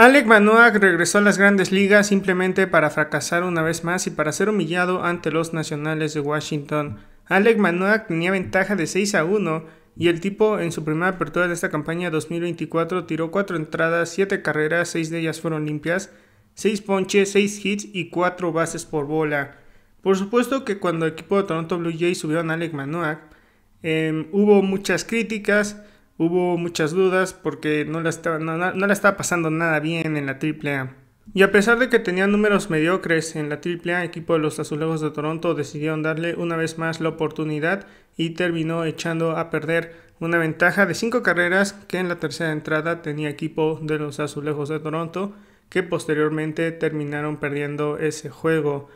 Alec Manoac regresó a las grandes ligas simplemente para fracasar una vez más y para ser humillado ante los nacionales de Washington. Alec Manoac tenía ventaja de 6 a 1 y el tipo en su primera apertura de esta campaña 2024 tiró 4 entradas, 7 carreras, 6 de ellas fueron limpias, 6 ponches, 6 hits y 4 bases por bola. Por supuesto que cuando el equipo de Toronto Blue Jays subió a Alec Manoac, em, hubo muchas críticas, Hubo muchas dudas porque no la estaba, pasando nada bien en la AAA. Y a pesar de que tenía números mediocres en la AAA, el equipo de los Azulejos de Toronto decidieron darle una vez más la oportunidad y terminó echando a perder una ventaja de 5 carreras que en la tercera entrada tenía equipo de los Azulejos de Toronto, que posteriormente terminaron perdiendo ese juego.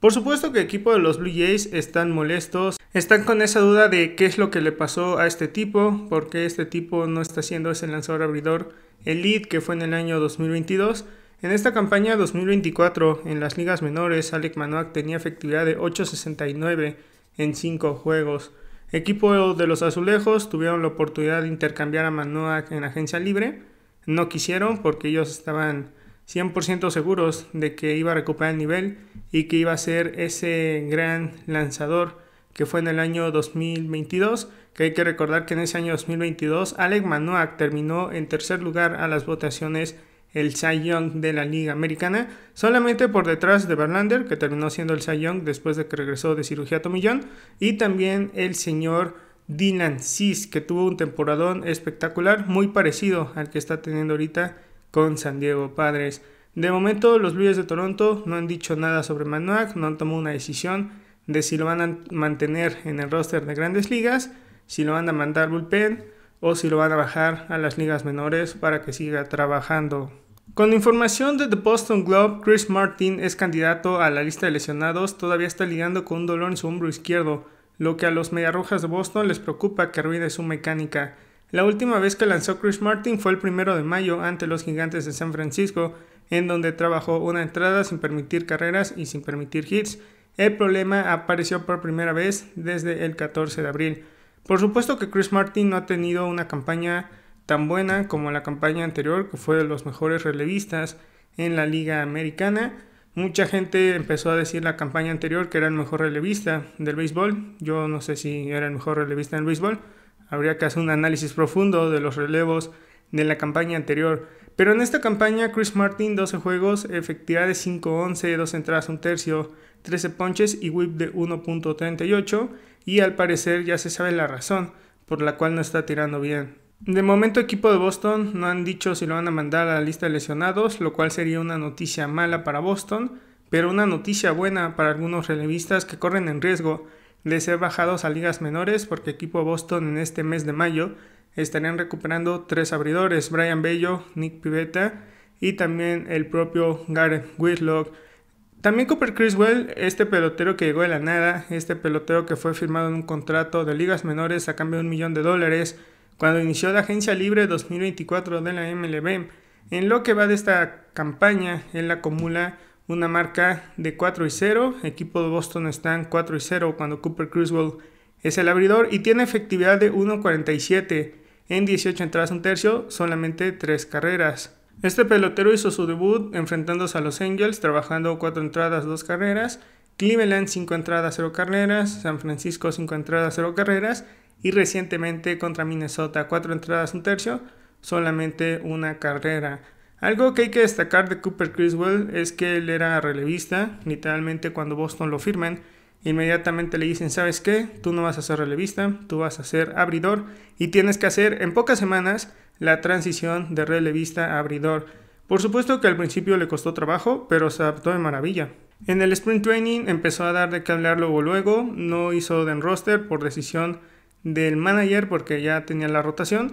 Por supuesto que el equipo de los Blue Jays están molestos están con esa duda de qué es lo que le pasó a este tipo, porque este tipo no está siendo ese lanzador abridor elite que fue en el año 2022. En esta campaña 2024 en las ligas menores, Alec Manoac tenía efectividad de 8.69 en 5 juegos. Equipo de los azulejos tuvieron la oportunidad de intercambiar a Manoac en agencia libre. No quisieron porque ellos estaban 100% seguros de que iba a recuperar el nivel y que iba a ser ese gran lanzador que fue en el año 2022, que hay que recordar que en ese año 2022 Alec Manoac terminó en tercer lugar a las votaciones el Cy Young de la Liga Americana, solamente por detrás de Verlander, que terminó siendo el Cy Young después de que regresó de cirugía tomillón, y también el señor Dylan Cis, que tuvo un temporadón espectacular, muy parecido al que está teniendo ahorita con San Diego Padres. De momento, los Blues de Toronto no han dicho nada sobre Manoac, no han tomado una decisión de si lo van a mantener en el roster de grandes ligas, si lo van a mandar bullpen o si lo van a bajar a las ligas menores para que siga trabajando. Con información de The Boston Globe, Chris Martin es candidato a la lista de lesionados, todavía está ligando con un dolor en su hombro izquierdo, lo que a los mediarrojas de Boston les preocupa que arruine su mecánica. La última vez que lanzó Chris Martin fue el primero de mayo ante los gigantes de San Francisco, en donde trabajó una entrada sin permitir carreras y sin permitir hits, el problema apareció por primera vez desde el 14 de abril. Por supuesto que Chris Martin no ha tenido una campaña tan buena como la campaña anterior, que fue de los mejores relevistas en la liga americana. Mucha gente empezó a decir la campaña anterior que era el mejor relevista del béisbol. Yo no sé si era el mejor relevista del béisbol. Habría que hacer un análisis profundo de los relevos de la campaña anterior. Pero en esta campaña, Chris Martin, 12 juegos, efectividad de 5-11, 2 entradas, un tercio, 13 ponches y whip de 1.38 y al parecer ya se sabe la razón por la cual no está tirando bien. De momento equipo de Boston no han dicho si lo van a mandar a la lista de lesionados, lo cual sería una noticia mala para Boston, pero una noticia buena para algunos relevistas que corren en riesgo de ser bajados a ligas menores porque equipo de Boston en este mes de mayo estarían recuperando tres abridores, Brian Bello, Nick Pivetta y también el propio Garrett Whitlock. También Cooper Criswell, este pelotero que llegó de la nada, este pelotero que fue firmado en un contrato de ligas menores a cambio de un millón de dólares cuando inició la agencia libre 2024 de la MLB. En lo que va de esta campaña, él acumula una marca de 4 y 0. Equipo de Boston están 4 y 0 cuando Cooper Criswell es el abridor y tiene efectividad de 1.47 en 18 entradas un tercio, solamente 3 carreras. Este pelotero hizo su debut enfrentándose a los Angels, trabajando 4 entradas, 2 carreras, Cleveland 5 entradas, 0 carreras, San Francisco 5 entradas, 0 carreras y recientemente contra Minnesota 4 entradas, 1 tercio, solamente una carrera. Algo que hay que destacar de Cooper Criswell es que él era relevista, literalmente cuando Boston lo firmen, inmediatamente le dicen, ¿sabes qué? Tú no vas a ser relevista, tú vas a ser abridor y tienes que hacer en pocas semanas la transición de relevista a abridor. Por supuesto que al principio le costó trabajo, pero se adaptó de maravilla. En el sprint training empezó a dar de qué hablar luego luego, no hizo den roster por decisión del manager porque ya tenía la rotación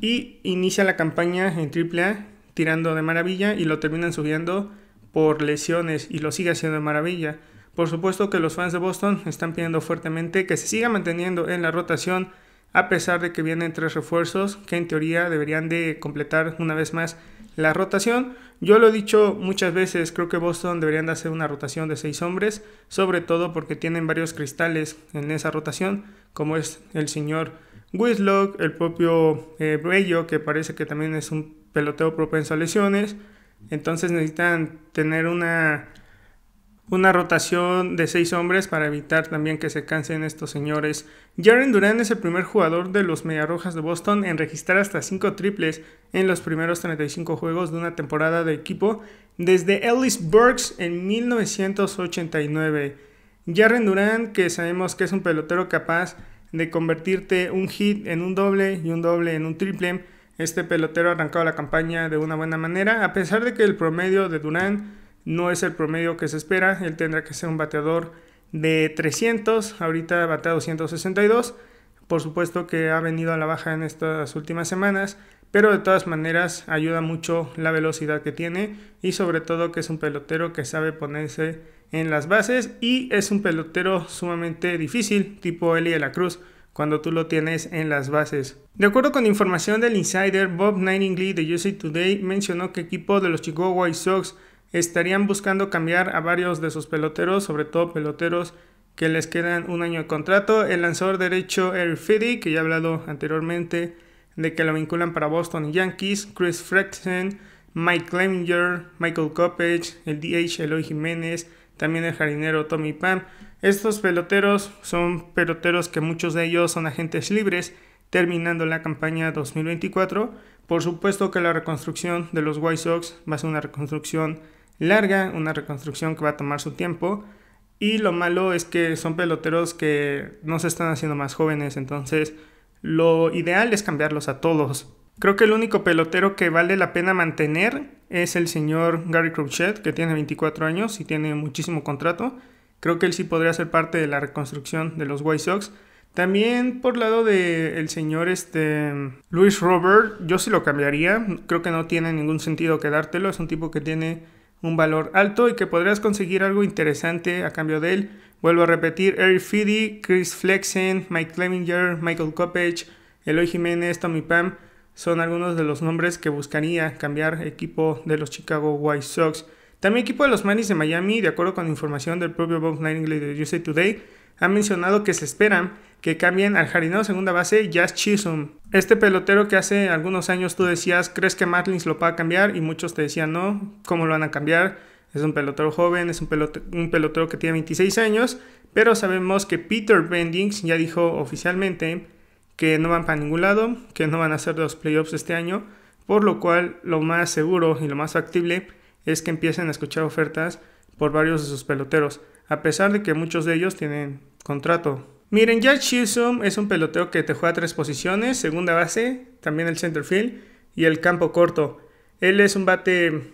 y inicia la campaña en AAA tirando de maravilla y lo terminan subiendo por lesiones y lo sigue haciendo de maravilla. Por supuesto que los fans de Boston están pidiendo fuertemente que se siga manteniendo en la rotación a pesar de que vienen tres refuerzos que en teoría deberían de completar una vez más la rotación. Yo lo he dicho muchas veces, creo que Boston deberían de hacer una rotación de seis hombres, sobre todo porque tienen varios cristales en esa rotación, como es el señor Wislock, el propio eh, Bello, que parece que también es un peloteo propenso a lesiones. Entonces necesitan tener una una rotación de seis hombres para evitar también que se cansen estos señores. Jaren Duran es el primer jugador de los Mediarrojas de Boston en registrar hasta cinco triples en los primeros 35 juegos de una temporada de equipo desde Ellis Burks en 1989. Jaren Duran, que sabemos que es un pelotero capaz de convertirte un hit en un doble y un doble en un triple, este pelotero ha arrancado la campaña de una buena manera, a pesar de que el promedio de Durán no es el promedio que se espera. Él tendrá que ser un bateador de 300, ahorita batea 262. Por supuesto que ha venido a la baja en estas últimas semanas, pero de todas maneras ayuda mucho la velocidad que tiene y sobre todo que es un pelotero que sabe ponerse en las bases y es un pelotero sumamente difícil, tipo Eli de la Cruz cuando tú lo tienes en las bases. De acuerdo con información del insider, Bob Nightingale de USA Today mencionó que equipo de los Chicago White Sox estarían buscando cambiar a varios de sus peloteros, sobre todo peloteros que les quedan un año de contrato. El lanzador derecho Eric Fiddy, que ya he hablado anteriormente de que lo vinculan para Boston Yankees, Chris Frexen, Mike Kleminger, Michael Coppage, el DH Eloy Jiménez, también el jardinero Tommy Pam. Estos peloteros son peloteros que muchos de ellos son agentes libres terminando la campaña 2024. Por supuesto que la reconstrucción de los White Sox va a ser una reconstrucción larga, una reconstrucción que va a tomar su tiempo. Y lo malo es que son peloteros que no se están haciendo más jóvenes, entonces lo ideal es cambiarlos a todos. Creo que el único pelotero que vale la pena mantener es el señor Gary Crochet, que tiene 24 años y tiene muchísimo contrato. Creo que él sí podría ser parte de la reconstrucción de los White Sox. También por lado del señor este, Luis Robert, yo sí lo cambiaría. Creo que no tiene ningún sentido quedártelo. Es un tipo que tiene un valor alto y que podrías conseguir algo interesante a cambio de él. Vuelvo a repetir, Eric Fiddy, Chris Flexen, Mike Cleminger, Michael Kopech, Eloy Jiménez, Tommy Pam son algunos de los nombres que buscaría cambiar equipo de los Chicago White Sox. También equipo de los Manis de Miami, de acuerdo con información del propio Bob Nightingale de USA Today, ha mencionado que se esperan que cambien al jardinero segunda base Jazz Chisholm. Este pelotero que hace algunos años tú decías, ¿crees que Marlins lo va a cambiar? Y muchos te decían, no, ¿cómo lo van a cambiar? Es un pelotero joven, es un pelotero, un pelotero que tiene 26 años, pero sabemos que Peter Bendings ya dijo oficialmente que no van para ningún lado, que no van a hacer los playoffs este año, por lo cual lo más seguro y lo más factible es que empiecen a escuchar ofertas por varios de sus peloteros, a pesar de que muchos de ellos tienen contrato. Miren, Jack Chisholm es un peloteo que te juega tres posiciones, segunda base, también el center field y el campo corto. Él es un bate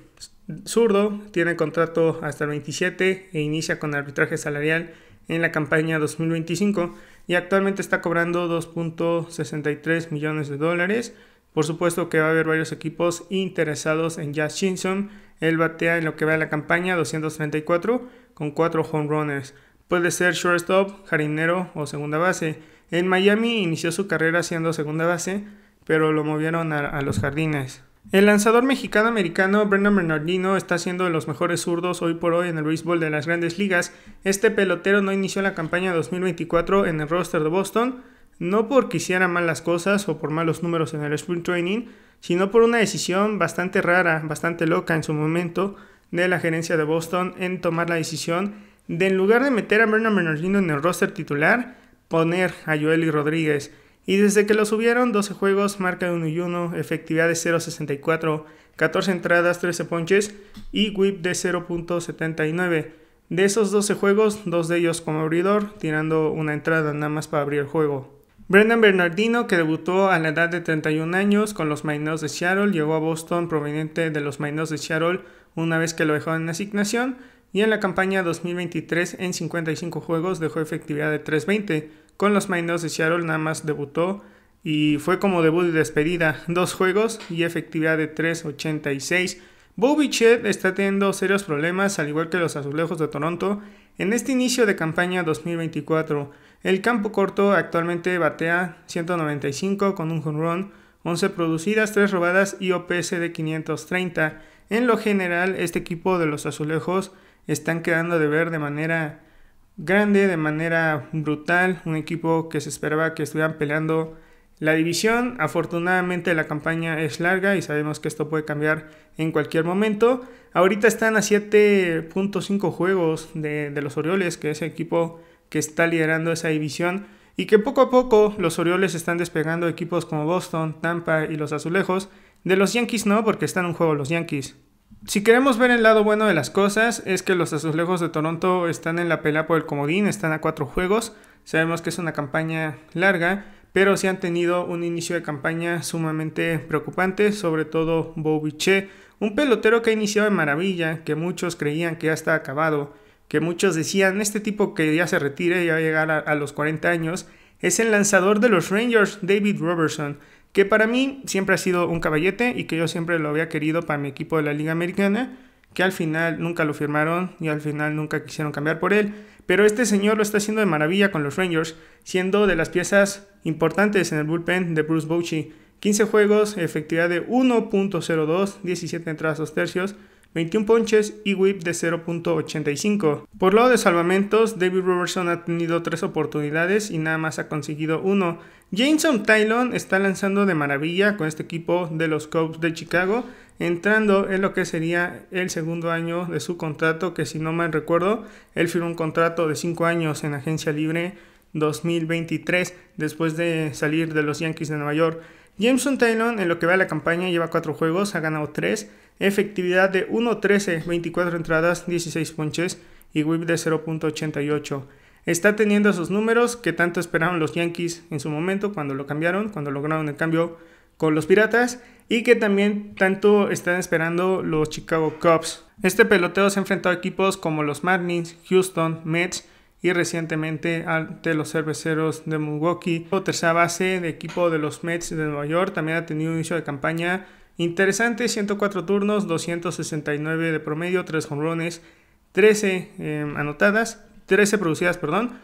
zurdo, tiene contrato hasta el 27 e inicia con arbitraje salarial en la campaña 2025 y actualmente está cobrando 2.63 millones de dólares. Por supuesto que va a haber varios equipos interesados en Jazz Shinson. Él batea en lo que va a la campaña 234 con 4 home runners. Puede ser shortstop, jardinero o segunda base. En Miami inició su carrera siendo segunda base, pero lo movieron a, los jardines. El lanzador mexicano-americano Brendan Bernardino está siendo de los mejores zurdos hoy por hoy en el béisbol de las grandes ligas. Este pelotero no inició la campaña 2024 en el roster de Boston, no porque hiciera malas cosas o por malos números en el sprint training, sino por una decisión bastante rara, bastante loca en su momento de la gerencia de Boston en tomar la decisión de en lugar de meter a Bernard Bernardino en el roster titular, poner a Joel y Rodríguez. Y desde que lo subieron, 12 juegos, marca de 1 y 1, efectividad de 0.64, 14 entradas, 13 ponches y whip de 0.79. De esos 12 juegos, dos de ellos como abridor, tirando una entrada nada más para abrir el juego. Brendan Bernardino, que debutó a la edad de 31 años con los Minors de Seattle, llegó a Boston proveniente de los Minors de Seattle una vez que lo dejaron en asignación y en la campaña 2023 en 55 juegos dejó efectividad de 3.20. Con los Mineros de Seattle nada más debutó y fue como debut y despedida, dos juegos y efectividad de 3.86. Bobichet está teniendo serios problemas, al igual que los azulejos de Toronto, en este inicio de campaña 2024. El campo corto actualmente batea 195 con un home 11 producidas, 3 robadas y OPS de 530. En lo general, este equipo de los azulejos están quedando de ver de manera grande, de manera brutal. Un equipo que se esperaba que estuvieran peleando la división. Afortunadamente la campaña es larga y sabemos que esto puede cambiar en cualquier momento. Ahorita están a 7.5 juegos de, los Orioles, que es el equipo que está liderando esa división. Y que poco a poco los Orioles están despegando equipos como Boston, Tampa y los Azulejos. De los Yankees no, porque están en juego los Yankees si queremos ver el lado bueno de las cosas, es que los azulejos de Toronto están en la pelea por el comodín, están a cuatro juegos. Sabemos que es una campaña larga, pero sí han tenido un inicio de campaña sumamente preocupante, sobre todo Che, un pelotero que ha iniciado de maravilla, que muchos creían que ya está acabado, que muchos decían, este tipo que ya se retire, ya va a llegar a los 40 años, es el lanzador de los Rangers, David Robertson que para mí siempre ha sido un caballete y que yo siempre lo había querido para mi equipo de la Liga Americana, que al final nunca lo firmaron y al final nunca quisieron cambiar por él. Pero este señor lo está haciendo de maravilla con los Rangers, siendo de las piezas importantes en el bullpen de Bruce Bochy. 15 juegos, efectividad de 1.02, 17 entradas, 2 tercios, 21 ponches y whip de 0.85. Por lado de salvamentos, David Robertson ha tenido 3 oportunidades y nada más ha conseguido uno. Jameson Tylon está lanzando de maravilla con este equipo de los Cubs de Chicago, entrando en lo que sería el segundo año de su contrato, que si no mal recuerdo, él firmó un contrato de 5 años en agencia libre 2023 después de salir de los Yankees de Nueva York. Jameson Taylor en lo que va a la campaña lleva 4 juegos, ha ganado 3, efectividad de 1.13, 24 entradas, 16 ponches y whip de 0.88. Está teniendo esos números que tanto esperaron los Yankees en su momento cuando lo cambiaron, cuando lograron el cambio con los Piratas y que también tanto están esperando los Chicago Cubs. Este peloteo se ha enfrentado a equipos como los Marlins, Houston, Mets, y recientemente ante los cerveceros de Milwaukee. O tercera base de equipo de los Mets de Nueva York también ha tenido un inicio de campaña interesante, 104 turnos, 269 de promedio, 3 jonrones, 13 em, anotadas, 13 producidas, perdón,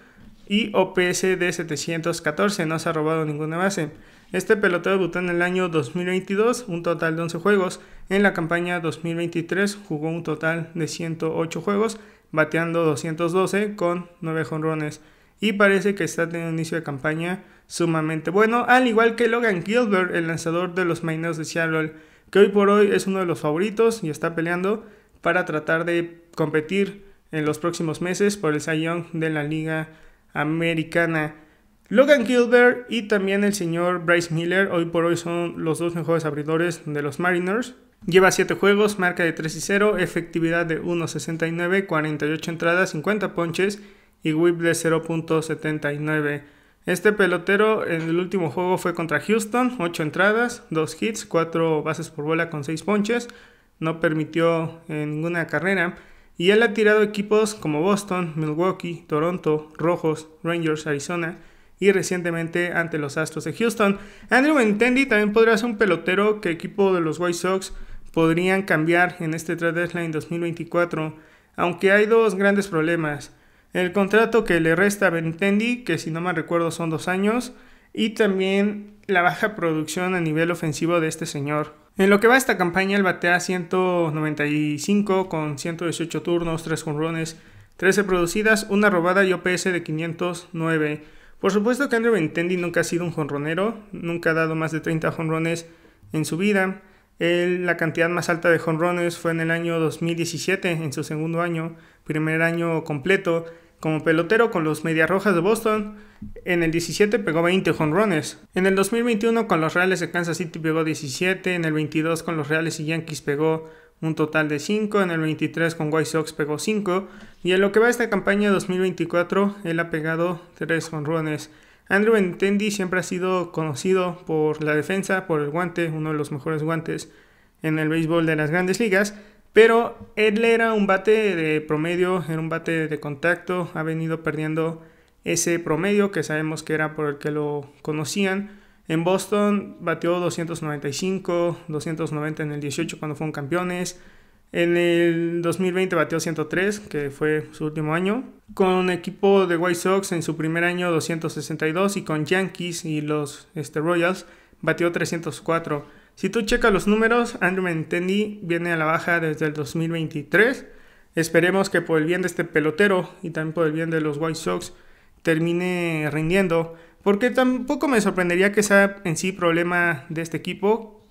y OPS de 714, no se ha robado ninguna base. Este pelotero debutó en el año 2022, un total de 11 juegos. En la campaña 2023 jugó un total de 108 juegos bateando 212 con 9 jonrones. Y parece que está teniendo un inicio de campaña sumamente bueno, al igual que Logan Gilbert, el lanzador de los Mariners de Seattle, que hoy por hoy es uno de los favoritos y está peleando para tratar de competir en los próximos meses por el Cy de la Liga Americana. Logan Gilbert y también el señor Bryce Miller hoy por hoy son los dos mejores abridores de los Mariners Lleva 7 juegos, marca de 3 y 0, efectividad de 1.69, 48 entradas, 50 ponches y whip de 0.79. Este pelotero en el último juego fue contra Houston, 8 entradas, 2 hits, 4 bases por bola con 6 ponches, no permitió eh, ninguna carrera y él ha tirado equipos como Boston, Milwaukee, Toronto, Rojos, Rangers, Arizona y recientemente ante los Astros de Houston. Andrew Benintendi también podría ser un pelotero que equipo de los White Sox podrían cambiar en este trade deadline 2024, aunque hay dos grandes problemas. El contrato que le resta a Benintendi, que si no me recuerdo son dos años, y también la baja producción a nivel ofensivo de este señor. En lo que va esta campaña, el batea 195 con 118 turnos, 3 jonrones, 13 producidas, una robada y OPS de 509. Por supuesto que Andrew Benintendi nunca ha sido un jonronero, nunca ha dado más de 30 jonrones en su vida la cantidad más alta de jonrones fue en el año 2017, en su segundo año, primer año completo. Como pelotero con los Medias Rojas de Boston, en el 17 pegó 20 jonrones. En el 2021 con los Reales de Kansas City pegó 17, en el 22 con los Reales y Yankees pegó un total de 5, en el 23 con White Sox pegó 5 y en lo que va esta campaña 2024 él ha pegado 3 jonrones. Andrew Entendi siempre ha sido conocido por la defensa, por el guante, uno de los mejores guantes en el béisbol de las grandes ligas, pero él era un bate de promedio, era un bate de contacto, ha venido perdiendo ese promedio que sabemos que era por el que lo conocían. En Boston batió 295, 290 en el 18 cuando fueron campeones, en el 2020 batió 103, que fue su último año. Con equipo de White Sox en su primer año 262 y con Yankees y los este, Royals batió 304. Si tú checas los números, Andrew Mentendi viene a la baja desde el 2023. Esperemos que por el bien de este pelotero y también por el bien de los White Sox termine rindiendo. Porque tampoco me sorprendería que sea en sí problema de este equipo.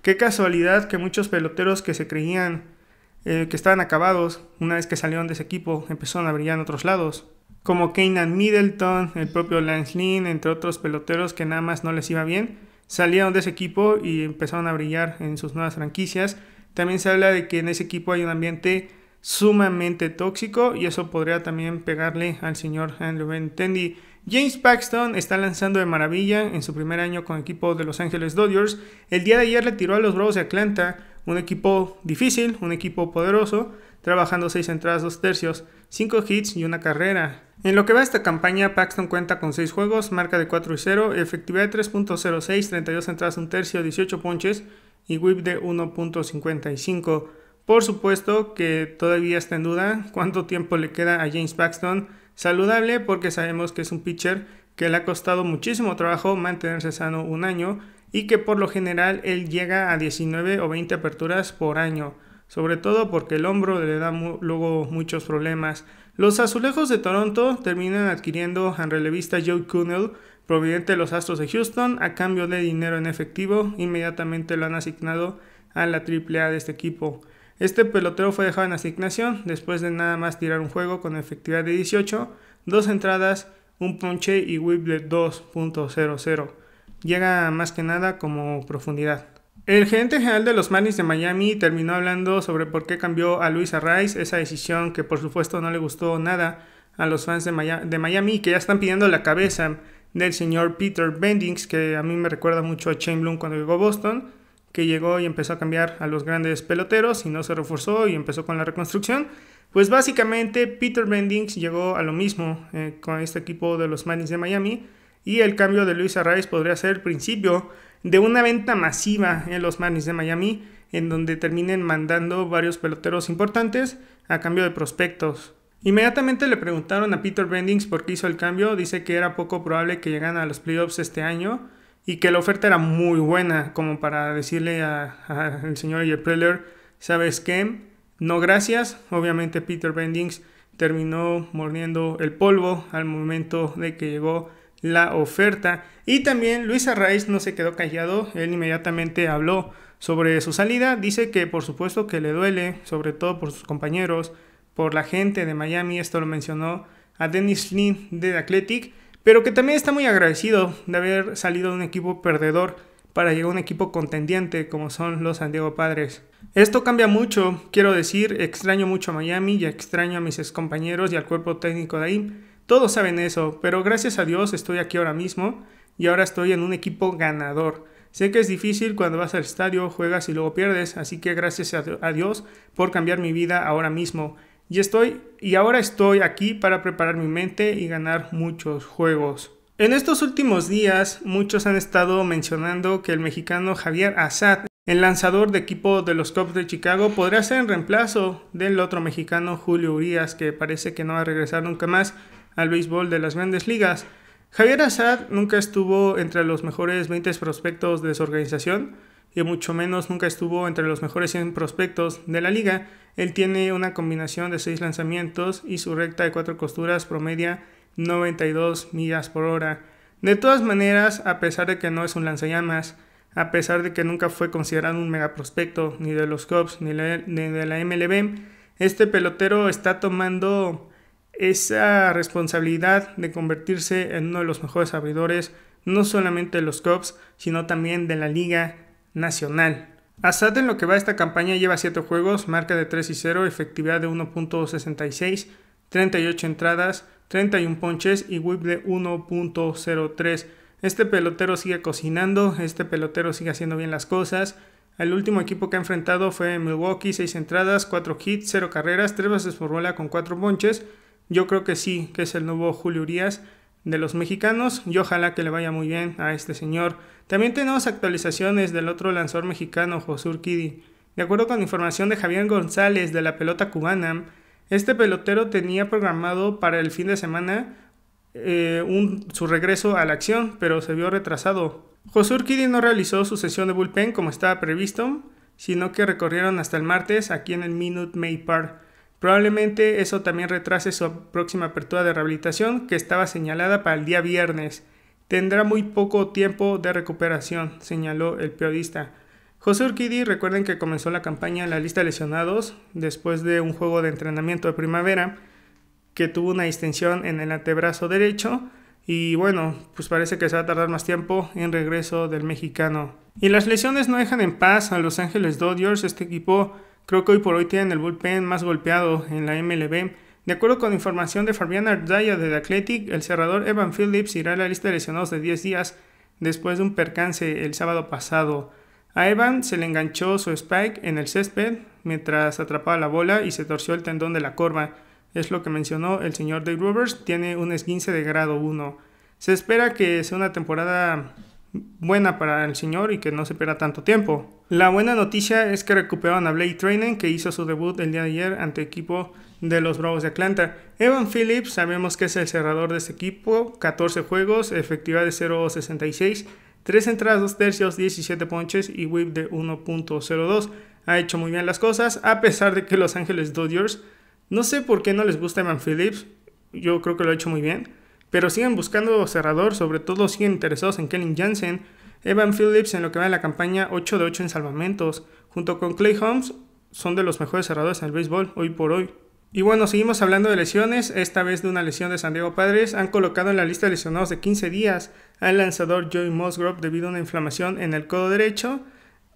Qué casualidad que muchos peloteros que se creían eh, que estaban acabados, una vez que salieron de ese equipo, empezaron a brillar en otros lados. Como Keenan Middleton, el propio Lance Lynn, entre otros peloteros que nada más no les iba bien, salieron de ese equipo y empezaron a brillar en sus nuevas franquicias. También se habla de que en ese equipo hay un ambiente sumamente tóxico y eso podría también pegarle al señor Andrew Tendi James Paxton está lanzando de maravilla en su primer año con el equipo de Los Ángeles Dodgers. El día de ayer le tiró a los Bravos de Atlanta un equipo difícil, un equipo poderoso, trabajando 6 entradas, 2 tercios, 5 hits y una carrera. En lo que va esta campaña, Paxton cuenta con 6 juegos, marca de 4 y 0, efectividad de 3.06, 32 entradas, 1 tercio, 18 ponches y whip de 1.55. Por supuesto que todavía está en duda cuánto tiempo le queda a James Paxton saludable porque sabemos que es un pitcher que le ha costado muchísimo trabajo mantenerse sano un año y que por lo general él llega a 19 o 20 aperturas por año, sobre todo porque el hombro le da luego muchos problemas. Los azulejos de Toronto terminan adquiriendo al relevista Joe Cunnell. proveniente de los Astros de Houston, a cambio de dinero en efectivo, inmediatamente lo han asignado a la AAA de este equipo. Este pelotero fue dejado en asignación después de nada más tirar un juego con efectividad de 18, dos entradas, un ponche y de 2.00 llega más que nada como profundidad. El gerente general de los Marlins de Miami terminó hablando sobre por qué cambió a Luis Arraiz, esa decisión que por supuesto no le gustó nada a los fans de Miami, que ya están pidiendo la cabeza del señor Peter Bendings, que a mí me recuerda mucho a Bloom cuando llegó a Boston, que llegó y empezó a cambiar a los grandes peloteros y no se reforzó y empezó con la reconstrucción. Pues básicamente Peter Bendings llegó a lo mismo eh, con este equipo de los Marlins de Miami y el cambio de Luis Arraiz podría ser el principio de una venta masiva en los Marlins de Miami, en donde terminen mandando varios peloteros importantes a cambio de prospectos. Inmediatamente le preguntaron a Peter Bendings por qué hizo el cambio, dice que era poco probable que llegaran a los playoffs este año y que la oferta era muy buena, como para decirle al señor Preller, ¿sabes qué? No gracias, obviamente Peter Bendings terminó mordiendo el polvo al momento de que llegó la oferta. Y también Luis Arraiz no se quedó callado, él inmediatamente habló sobre su salida, dice que por supuesto que le duele, sobre todo por sus compañeros, por la gente de Miami, esto lo mencionó a Dennis Lynn de The Athletic, pero que también está muy agradecido de haber salido de un equipo perdedor para llegar a un equipo contendiente como son los San Diego Padres. Esto cambia mucho, quiero decir, extraño mucho a Miami y extraño a mis compañeros y al cuerpo técnico de ahí, todos saben eso, pero gracias a Dios estoy aquí ahora mismo y ahora estoy en un equipo ganador. Sé que es difícil cuando vas al estadio, juegas y luego pierdes, así que gracias a Dios por cambiar mi vida ahora mismo. Y estoy y ahora estoy aquí para preparar mi mente y ganar muchos juegos. En estos últimos días muchos han estado mencionando que el mexicano Javier Azad, el lanzador de equipo de los Cubs de Chicago, podría ser en reemplazo del otro mexicano Julio Urias que parece que no va a regresar nunca más al béisbol de las grandes ligas. Javier Assad nunca estuvo entre los mejores 20 prospectos de su organización y mucho menos nunca estuvo entre los mejores 100 prospectos de la liga. Él tiene una combinación de 6 lanzamientos y su recta de 4 costuras promedia 92 millas por hora. De todas maneras, a pesar de que no es un lanzallamas, a pesar de que nunca fue considerado un mega prospecto ni de los Cubs ni e, de la MLB, este pelotero está tomando esa responsabilidad de convertirse en uno de los mejores abridores, no solamente de los Cubs, sino también de la Liga Nacional. Asad en lo que va esta campaña lleva 7 juegos, marca de 3 y 0, efectividad de 1.66, 38 entradas, 31 ponches y whip de 1.03. Este pelotero sigue cocinando, este pelotero sigue haciendo bien las cosas. El último equipo que ha enfrentado fue Milwaukee, 6 entradas, 4 hits, 0 carreras, 3 bases por bola con 4 ponches yo creo que sí, que es el nuevo Julio Urias de los mexicanos y ojalá que le vaya muy bien a este señor. También tenemos actualizaciones del otro lanzador mexicano, Josur Kidi. De acuerdo con información de Javier González de la pelota cubana, este pelotero tenía programado para el fin de semana eh, su regreso a la acción, pero se vio retrasado. Josur Kidi no realizó su sesión de bullpen como estaba previsto, sino que recorrieron hasta el martes aquí en el Minute May Park. Probablemente eso también retrase su próxima apertura de rehabilitación que estaba señalada para el día viernes. Tendrá muy poco tiempo de recuperación, señaló el periodista. José Urquidi, recuerden que comenzó la campaña en la lista de lesionados después de un juego de entrenamiento de primavera que tuvo una distensión en el antebrazo derecho y bueno, pues parece que se va a tardar más tiempo en regreso del mexicano. Y las lesiones no dejan en paz a Los Ángeles Dodgers, este equipo Creo que hoy por hoy tienen el bullpen más golpeado en la MLB. De acuerdo con información de Fabiana Ardaya de The Athletic, el cerrador Evan Phillips irá a la lista de lesionados de 10 días después de un percance el sábado pasado. A Evan se le enganchó su spike en el césped mientras atrapaba la bola y se torció el tendón de la corva. Es lo que mencionó el señor Dave Roberts, tiene un esguince de grado 1. Se espera que sea una temporada buena para el señor y que no se pierda tanto tiempo. La buena noticia es que recuperaron a Blake Training que hizo su debut el día de ayer ante equipo de los Bravos de Atlanta. Evan Phillips, sabemos que es el cerrador de este equipo, 14 juegos, efectividad de 0.66, 3 entradas, 2 tercios, 17 ponches y whip de 1.02. Ha hecho muy bien las cosas, a pesar de que Los Ángeles Dodgers, no sé por qué no les gusta Evan Phillips, yo creo que lo ha hecho muy bien pero siguen buscando cerrador, sobre todo siguen interesados en Kellen Jansen, Evan Phillips en lo que va de la campaña 8 de 8 en salvamentos, junto con Clay Holmes, son de los mejores cerradores en el béisbol hoy por hoy. Y bueno, seguimos hablando de lesiones, esta vez de una lesión de San Diego Padres. Han colocado en la lista de lesionados de 15 días al lanzador Joey Musgrove debido a una inflamación en el codo derecho.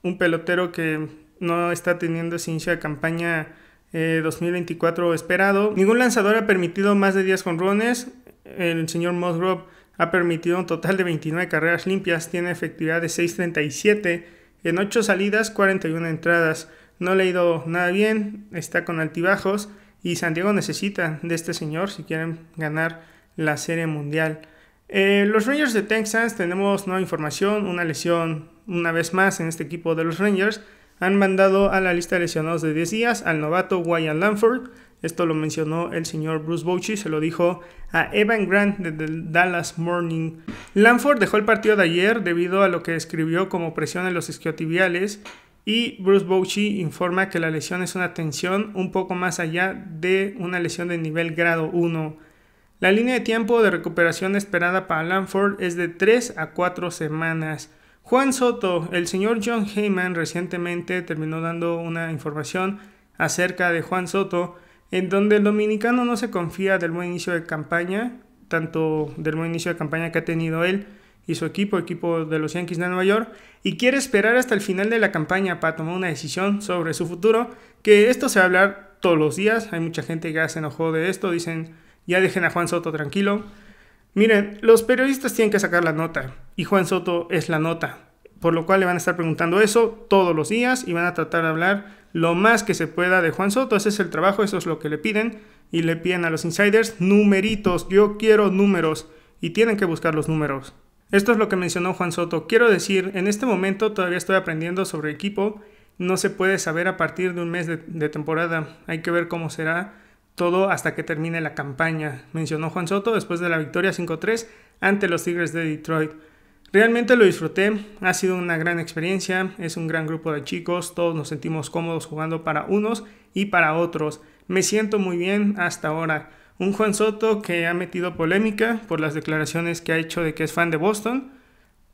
Un pelotero que no está teniendo ese inicio de campaña 2024 eh, esperado. Ningún lanzador ha permitido más de 10 jonrones el señor Musgrove ha permitido un total de 29 carreras limpias, tiene efectividad de 6.37 en 8 salidas, 41 entradas. No le ha ido nada bien, está con altibajos y Santiago necesita de este señor si quieren ganar la Serie Mundial. Eh, los Rangers de Texas tenemos nueva información, una lesión una vez más en este equipo de los Rangers. Han mandado a la lista de lesionados de 10 días al novato Wyatt Lanford esto lo mencionó el señor Bruce Bochy, se lo dijo a Evan Grant de Dallas Morning. Lanford dejó el partido de ayer debido a lo que escribió como presión en los isquiotibiales y Bruce Bochy informa que la lesión es una tensión un poco más allá de una lesión de nivel grado 1. La línea de tiempo de recuperación esperada para Lanford es de 3 a 4 semanas. Juan Soto, el señor John Heyman recientemente terminó dando una información acerca de Juan Soto en donde el dominicano no se confía del buen inicio de campaña, tanto del buen inicio de campaña que ha tenido él y su equipo, equipo de los Yankees de Nueva York, y quiere esperar hasta el final de la campaña para tomar una decisión sobre su futuro, que esto se va a hablar todos los días, hay mucha gente que ya se enojó de esto, dicen, ya dejen a Juan Soto tranquilo. Miren, los periodistas tienen que sacar la nota, y Juan Soto es la nota, por lo cual le van a estar preguntando eso todos los días y van a tratar de hablar lo más que se pueda de Juan Soto. Ese es el trabajo, eso es lo que le piden. Y le piden a los insiders numeritos. Yo quiero números. Y tienen que buscar los números. Esto es lo que mencionó Juan Soto. Quiero decir, en este momento todavía estoy aprendiendo sobre equipo. No se puede saber a partir de un mes de, de temporada. Hay que ver cómo será todo hasta que termine la campaña, mencionó Juan Soto después de la victoria 5-3 ante los Tigres de Detroit. Realmente lo disfruté, ha sido una gran experiencia, es un gran grupo de chicos, todos nos sentimos cómodos jugando para unos y para otros. Me siento muy bien hasta ahora. Un Juan Soto que ha metido polémica por las declaraciones que ha hecho de que es fan de Boston,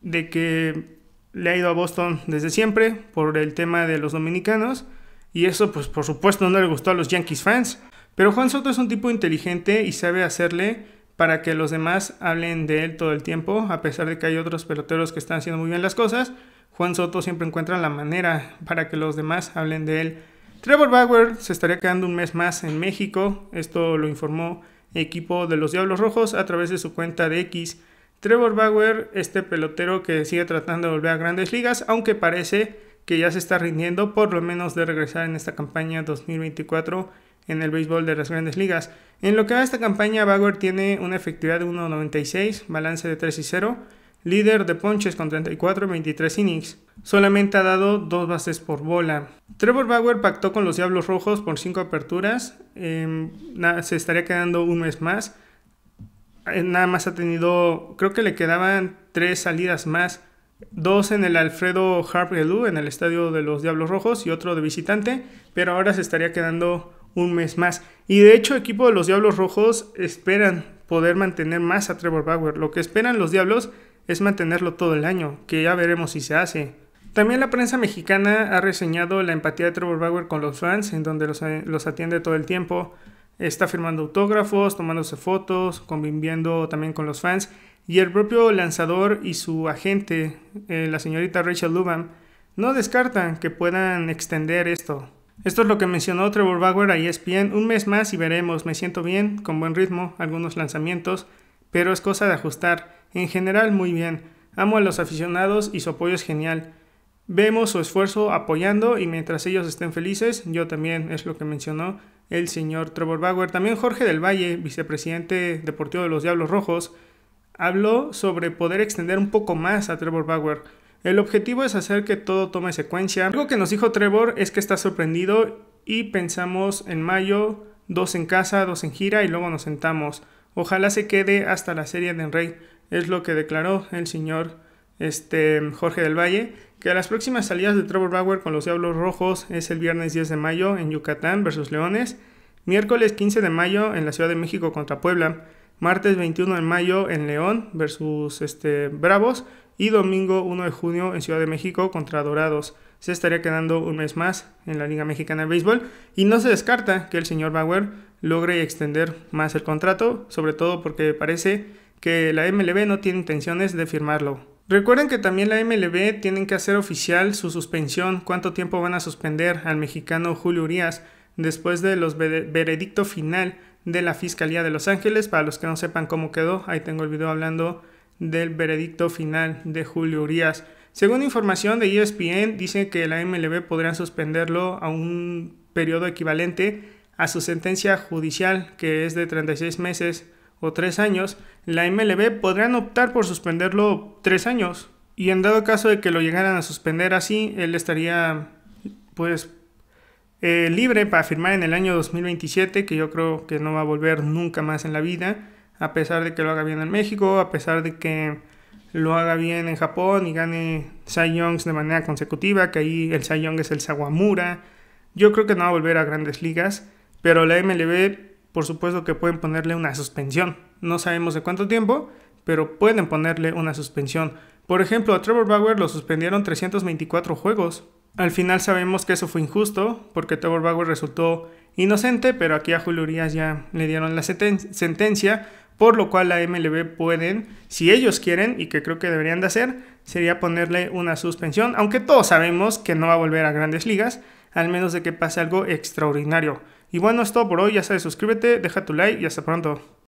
de que le ha ido a Boston desde siempre por el tema de los dominicanos y eso pues por supuesto no le gustó a los Yankees fans. Pero Juan Soto es un tipo inteligente y sabe hacerle para que los demás hablen de él todo el tiempo, a pesar de que hay otros peloteros que están haciendo muy bien las cosas. Juan Soto siempre encuentra la manera para que los demás hablen de él. Trevor Bauer se estaría quedando un mes más en México, esto lo informó equipo de los Diablos Rojos a través de su cuenta de X. Trevor Bauer, este pelotero que sigue tratando de volver a grandes ligas, aunque parece que ya se está rindiendo, por lo menos de regresar en esta campaña 2024 en el béisbol de las grandes ligas. En lo que va a esta campaña, Bauer tiene una efectividad de 1.96, balance de 3 y 0, líder de ponches con 34 y 23 innings. Solamente ha dado dos bases por bola. Trevor Bauer pactó con los Diablos Rojos por cinco aperturas. Em, se estaría quedando un mes más. Eh, nada más ha tenido, creo que le quedaban tres salidas más. Dos en el Alfredo Harpelú, en el estadio de los Diablos Rojos, y otro de visitante. Pero ahora se estaría quedando un mes más. Y de hecho, el equipo de los Diablos Rojos esperan poder mantener más a Trevor Bauer. Lo que esperan los Diablos es mantenerlo todo el año, que ya veremos si se hace. También la prensa mexicana ha reseñado la empatía de Trevor Bauer con los fans, en donde los, atiende todo el tiempo. Está firmando autógrafos, tomándose fotos, conviviendo también con los fans. Y el propio lanzador y su agente, eh, la señorita Rachel Luban, no descartan que puedan extender esto. Esto es lo que mencionó Trevor Bauer a ESPN. Un mes más y veremos. Me siento bien, con buen ritmo, algunos lanzamientos, pero es cosa de ajustar. En general, muy bien. Amo a los aficionados y su apoyo es genial. Vemos su esfuerzo apoyando y mientras ellos estén felices, yo también, es lo que mencionó el señor Trevor Bauer. También Jorge del Valle, vicepresidente deportivo de los Diablos Rojos, habló sobre poder extender un poco más a Trevor Bauer. El objetivo es hacer que todo tome secuencia. Algo que nos dijo Trevor es que está sorprendido y pensamos en mayo, dos en casa, dos en gira y luego nos sentamos. Ojalá se quede hasta la serie de Rey, es lo que declaró el señor este, Jorge del Valle, que las próximas salidas de Trevor Bauer con los Diablos Rojos es el viernes 10 de mayo en Yucatán versus Leones, miércoles 15 de mayo en la Ciudad de México contra Puebla, martes 21 de mayo en León versus este, Bravos y domingo 1 de junio en Ciudad de México contra Dorados. Se estaría quedando un mes más en la Liga Mexicana de Béisbol y no se descarta que el señor Bauer logre extender más el contrato, sobre todo porque parece que la MLB no tiene intenciones de firmarlo. Recuerden que también la MLB tienen que hacer oficial su suspensión, cuánto tiempo van a suspender al mexicano Julio Urias después de los veredicto final de la Fiscalía de Los Ángeles. Para los que no sepan cómo quedó, ahí tengo el video hablando del veredicto final de Julio Urias. Según información de ESPN, dice que la MLB podrá suspenderlo a un periodo equivalente a su sentencia judicial, que es de 36 meses o 3 años. La MLB podrán optar por suspenderlo 3 años. Y en dado caso de que lo llegaran a suspender así, él estaría pues eh, libre para firmar en el año 2027, que yo creo que no va a volver nunca más en la vida a pesar de que lo haga bien en México, a pesar de que lo haga bien en Japón y gane Cy de manera consecutiva, que ahí el Cy es el Sawamura. Yo creo que no va a volver a grandes ligas, pero la MLB, por supuesto que pueden ponerle una suspensión. No sabemos de cuánto tiempo, pero pueden ponerle una suspensión. Por ejemplo, a Trevor Bauer lo suspendieron 324 juegos. Al final sabemos que eso fue injusto, porque Trevor Bauer resultó inocente, pero aquí a Julio Urias ya le dieron la sentencia por lo cual la MLB pueden, si ellos quieren, y que creo que deberían de hacer, sería ponerle una suspensión, aunque todos sabemos que no va a volver a grandes ligas, al menos de que pase algo extraordinario. Y bueno, es todo por hoy, ya sabes, suscríbete, deja tu like y hasta pronto.